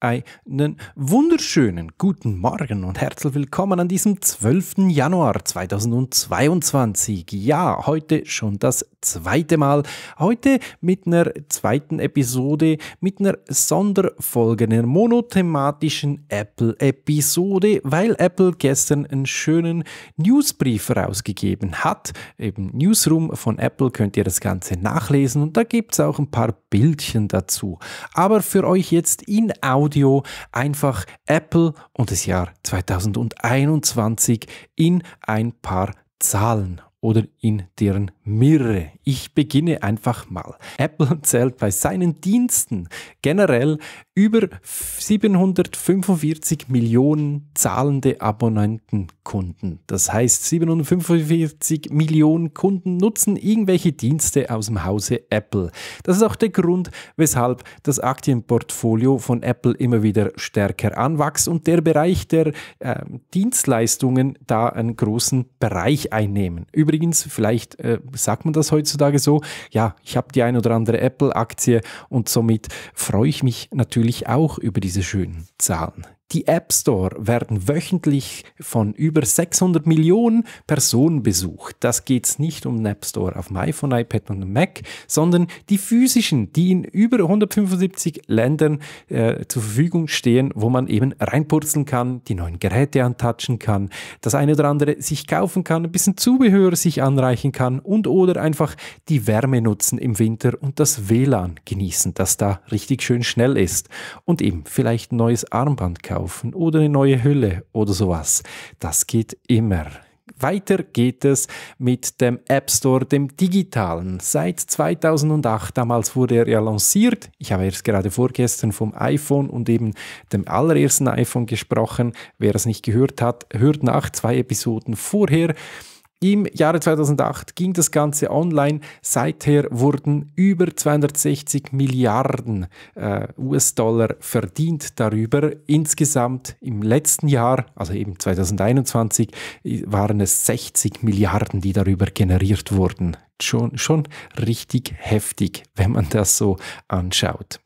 Einen wunderschönen guten Morgen und herzlich willkommen an diesem 12. Januar 2022. Ja, heute schon das zweite Mal. Heute mit einer zweiten Episode, mit einer Sonderfolge, einer monothematischen Apple-Episode, weil Apple gestern einen schönen Newsbrief rausgegeben hat. Im Newsroom von Apple könnt ihr das Ganze nachlesen und da gibt es auch ein paar Bildchen dazu. Aber für euch jetzt in Audio Audio einfach Apple und das Jahr 2021 in ein paar Zahlen oder in deren Mirre. Ich beginne einfach mal. Apple zählt bei seinen Diensten generell über 745 Millionen zahlende Abonnentenkunden. Das heißt, 745 Millionen Kunden nutzen irgendwelche Dienste aus dem Hause Apple. Das ist auch der Grund, weshalb das Aktienportfolio von Apple immer wieder stärker anwächst und der Bereich der äh, Dienstleistungen da einen großen Bereich einnehmen. Über übrigens, vielleicht äh, sagt man das heutzutage so, ja, ich habe die ein oder andere Apple-Aktie und somit freue ich mich natürlich auch über diese schönen Zahlen. Die App Store werden wöchentlich von über 600 Millionen Personen besucht. Das geht nicht um den App Store auf dem iPhone, iPad und Mac, sondern die physischen, die in über 175 Ländern äh, zur Verfügung stehen, wo man eben reinpurzeln kann, die neuen Geräte antatschen kann, das eine oder andere sich kaufen kann, ein bisschen Zubehör sich anreichen kann und oder einfach die Wärme nutzen im Winter und das WLAN genießen, das da richtig schön schnell ist. Und eben vielleicht ein neues Armband kaufen kaufen oder eine neue Hülle oder sowas. Das geht immer. Weiter geht es mit dem App Store, dem digitalen. Seit 2008, damals wurde er ja lanciert. Ich habe erst gerade vorgestern vom iPhone und eben dem allerersten iPhone gesprochen. Wer es nicht gehört hat, hört nach zwei Episoden vorher. Im Jahre 2008 ging das Ganze online. Seither wurden über 260 Milliarden äh, US-Dollar verdient darüber. Insgesamt im letzten Jahr, also eben 2021, waren es 60 Milliarden, die darüber generiert wurden. Schon, schon richtig heftig, wenn man das so anschaut.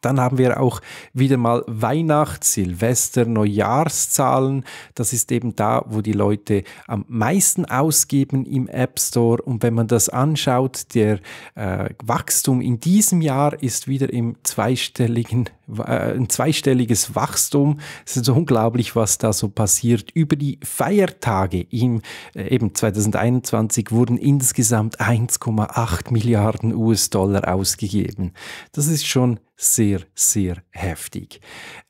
Dann haben wir auch wieder mal Weihnachts-, Silvester-, Neujahrszahlen. Das ist eben da, wo die Leute am meisten ausgeben im App Store. Und wenn man das anschaut, der äh, Wachstum in diesem Jahr ist wieder im zweistelligen, äh, ein zweistelliges Wachstum. Es ist unglaublich, was da so passiert. Über die Feiertage im äh, eben 2021 wurden insgesamt 1,8 Milliarden US-Dollar ausgegeben. Das ist schon sehr, sehr heftig.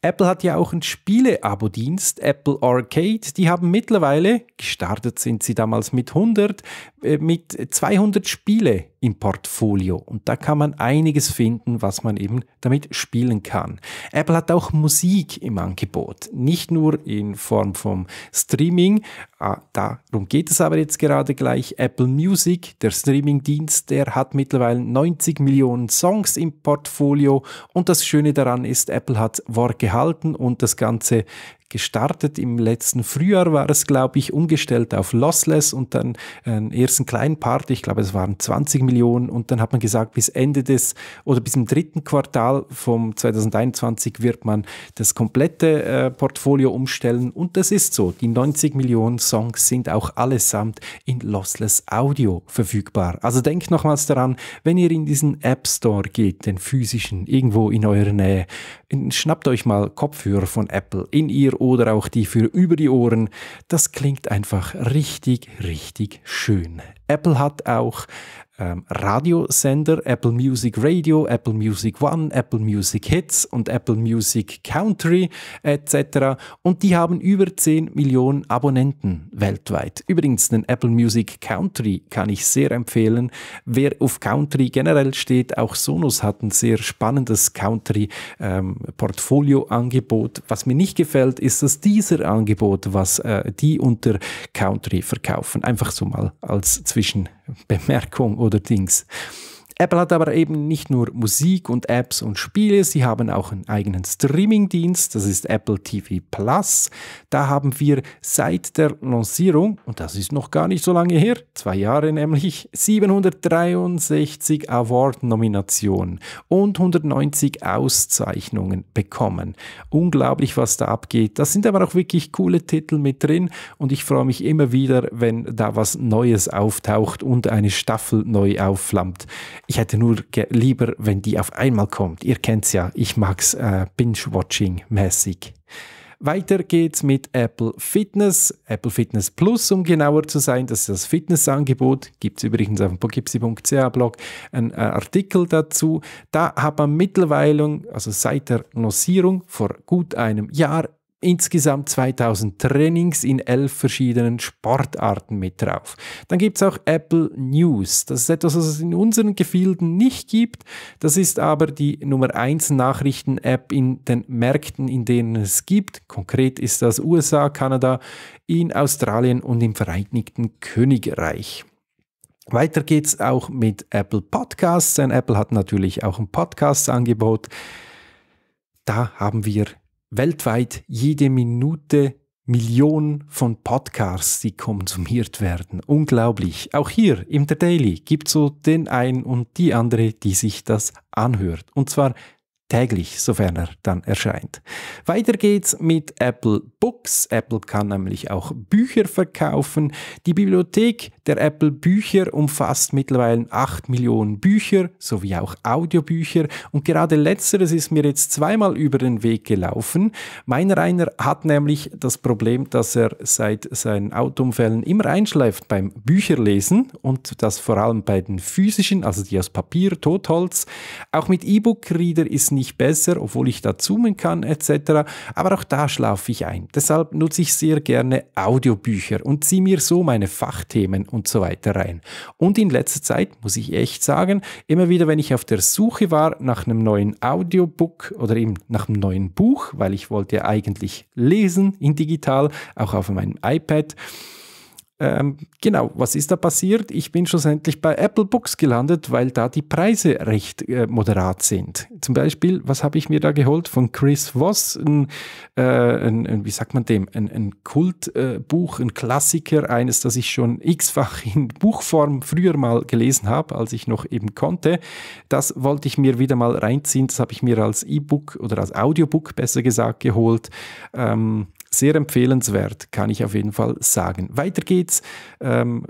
Apple hat ja auch einen Spiele-Abo-Dienst, Apple Arcade. Die haben mittlerweile, gestartet sind sie damals mit 100, äh, mit 200 Spiele im Portfolio und da kann man einiges finden, was man eben damit spielen kann. Apple hat auch Musik im Angebot, nicht nur in Form vom Streaming, ah, darum geht es aber jetzt gerade gleich. Apple Music, der Streamingdienst, der hat mittlerweile 90 Millionen Songs im Portfolio und das Schöne daran ist, Apple hat Wort gehalten und das Ganze gestartet. Im letzten Frühjahr war es, glaube ich, umgestellt auf Lossless und dann einen ähm, ersten kleinen Part, ich glaube, es waren 20 Millionen und dann hat man gesagt, bis Ende des oder bis im dritten Quartal vom 2021 wird man das komplette äh, Portfolio umstellen und das ist so. Die 90 Millionen Songs sind auch allesamt in Lossless Audio verfügbar. Also denkt nochmals daran, wenn ihr in diesen App Store geht, den physischen, irgendwo in eurer Nähe, Schnappt euch mal Kopfhörer von Apple in ihr oder auch die für über die Ohren. Das klingt einfach richtig, richtig schön. Apple hat auch ähm, Radiosender, Apple Music Radio, Apple Music One, Apple Music Hits und Apple Music Country etc. Und die haben über 10 Millionen Abonnenten weltweit. Übrigens, den Apple Music Country kann ich sehr empfehlen. Wer auf Country generell steht, auch Sonos hat ein sehr spannendes Country-Portfolio-Angebot. Ähm, was mir nicht gefällt, ist dass dieser Angebot, was äh, die unter Country verkaufen. Einfach so mal als Zwischen Zwischenbemerkung oder Dings. Apple hat aber eben nicht nur Musik und Apps und Spiele, sie haben auch einen eigenen Streaming-Dienst, das ist Apple TV Plus. Da haben wir seit der Lancierung, und das ist noch gar nicht so lange her, zwei Jahre nämlich, 763 Award-Nominationen und 190 Auszeichnungen bekommen. Unglaublich, was da abgeht. Das sind aber auch wirklich coole Titel mit drin und ich freue mich immer wieder, wenn da was Neues auftaucht und eine Staffel neu aufflammt. Ich hätte nur lieber, wenn die auf einmal kommt. Ihr kennt's ja, ich mag's äh, Binge-Watching-mäßig. Weiter geht's mit Apple Fitness, Apple Fitness Plus, um genauer zu sein. Das ist das Fitnessangebot. Gibt's übrigens auf dem gipsi.ch-Blog einen äh, Artikel dazu. Da hat man mittlerweile, also seit der Lancierung vor gut einem Jahr, insgesamt 2000 Trainings in elf verschiedenen Sportarten mit drauf. Dann gibt es auch Apple News. Das ist etwas, was es in unseren Gefilden nicht gibt. Das ist aber die Nummer 1 Nachrichten-App in den Märkten, in denen es gibt. Konkret ist das USA, Kanada, in Australien und im Vereinigten Königreich. Weiter geht es auch mit Apple Podcasts. Denn Apple hat natürlich auch ein Podcast-Angebot. Da haben wir weltweit jede Minute Millionen von Podcasts, die konsumiert werden. Unglaublich. Auch hier im The Daily gibt so den einen und die andere, die sich das anhört. Und zwar täglich, sofern er dann erscheint. Weiter geht's mit Apple Books. Apple kann nämlich auch Bücher verkaufen. Die Bibliothek der Apple Bücher umfasst mittlerweile 8 Millionen Bücher sowie auch Audiobücher und gerade letzteres ist mir jetzt zweimal über den Weg gelaufen. Meiner einer hat nämlich das Problem, dass er seit seinen Autounfällen immer einschläft beim Bücherlesen und das vor allem bei den physischen, also die aus Papier, Totholz. Auch mit E-Book-Reader ist nicht besser, obwohl ich da zoomen kann etc. Aber auch da schlafe ich ein. Deshalb nutze ich sehr gerne Audiobücher und ziehe mir so meine Fachthemen und so weiter rein. Und in letzter Zeit, muss ich echt sagen, immer wieder, wenn ich auf der Suche war nach einem neuen Audiobook oder eben nach einem neuen Buch, weil ich wollte ja eigentlich lesen in digital, auch auf meinem iPad, ähm, genau, was ist da passiert? Ich bin schlussendlich bei Apple Books gelandet, weil da die Preise recht äh, moderat sind. Zum Beispiel, was habe ich mir da geholt von Chris Voss, ein, äh, ein, ein wie sagt man dem, ein, ein Kultbuch, äh, ein Klassiker, eines, das ich schon x-fach in Buchform früher mal gelesen habe, als ich noch eben konnte. Das wollte ich mir wieder mal reinziehen. Das habe ich mir als E-Book oder als Audiobook besser gesagt geholt. Ähm, sehr empfehlenswert, kann ich auf jeden Fall sagen. Weiter geht's. Ähm,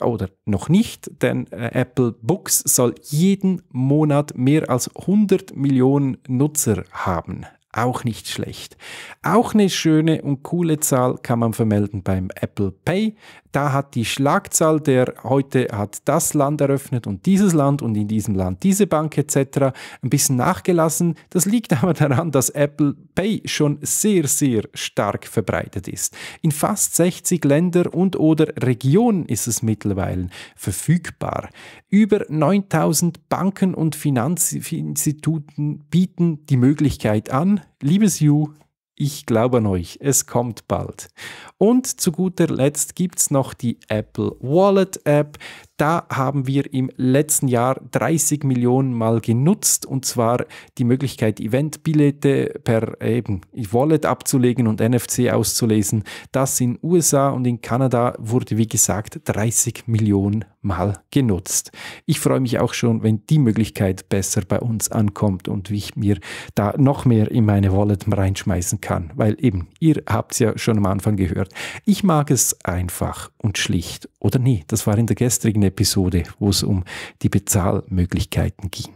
oder noch nicht, denn äh, Apple Books soll jeden Monat mehr als 100 Millionen Nutzer haben. Auch nicht schlecht. Auch eine schöne und coole Zahl kann man vermelden beim Apple Pay da hat die Schlagzahl der heute hat das Land eröffnet und dieses Land und in diesem Land diese Bank etc. ein bisschen nachgelassen. Das liegt aber daran, dass Apple Pay schon sehr, sehr stark verbreitet ist. In fast 60 Länder und oder Regionen ist es mittlerweile verfügbar. Über 9000 Banken und Finanzinstituten bieten die Möglichkeit an. Liebes You, ich glaube an euch, es kommt bald. Und zu guter Letzt gibt es noch die Apple Wallet App. Da haben wir im letzten Jahr 30 Millionen Mal genutzt und zwar die Möglichkeit, Eventbillete per äh, eben Wallet abzulegen und NFC auszulesen. Das in USA und in Kanada wurde, wie gesagt, 30 Millionen Mal genutzt. Ich freue mich auch schon, wenn die Möglichkeit besser bei uns ankommt und wie ich mir da noch mehr in meine Wallet reinschmeißen kann, weil eben, ihr habt es ja schon am Anfang gehört, ich mag es einfach und schlicht oder nie. Das war in der gestrigen Episode, wo es um die Bezahlmöglichkeiten ging.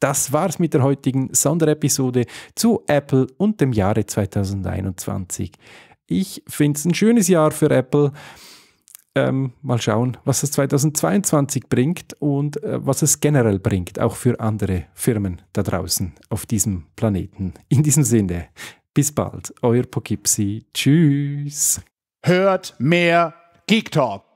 Das war's mit der heutigen Sonderepisode zu Apple und dem Jahre 2021. Ich finde es ein schönes Jahr für Apple. Ähm, mal schauen, was es 2022 bringt und äh, was es generell bringt, auch für andere Firmen da draußen auf diesem Planeten. In diesem Sinne, bis bald, euer Poughkeepsie. Tschüss. Hört mehr Geek Talk.